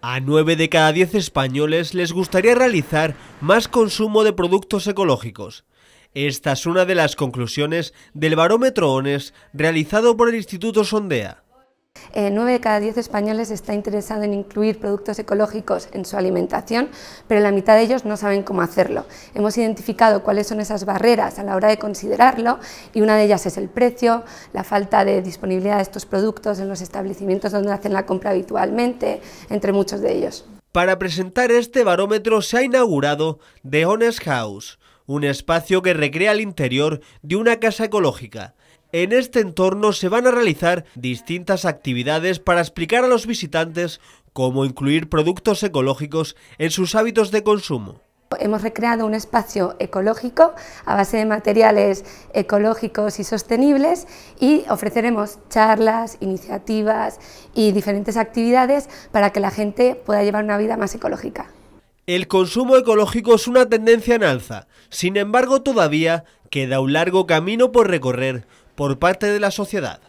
A 9 de cada 10 españoles les gustaría realizar más consumo de productos ecológicos. Esta es una de las conclusiones del barómetro ONES realizado por el Instituto Sondea. 9 eh, de cada 10 españoles está interesado en incluir productos ecológicos en su alimentación, pero la mitad de ellos no saben cómo hacerlo. Hemos identificado cuáles son esas barreras a la hora de considerarlo y una de ellas es el precio, la falta de disponibilidad de estos productos en los establecimientos donde hacen la compra habitualmente, entre muchos de ellos. Para presentar este barómetro se ha inaugurado The Honest House, un espacio que recrea el interior de una casa ecológica en este entorno se van a realizar distintas actividades para explicar a los visitantes cómo incluir productos ecológicos en sus hábitos de consumo. Hemos recreado un espacio ecológico a base de materiales ecológicos y sostenibles y ofreceremos charlas, iniciativas y diferentes actividades para que la gente pueda llevar una vida más ecológica. El consumo ecológico es una tendencia en alza, sin embargo todavía queda un largo camino por recorrer por parte de la sociedad.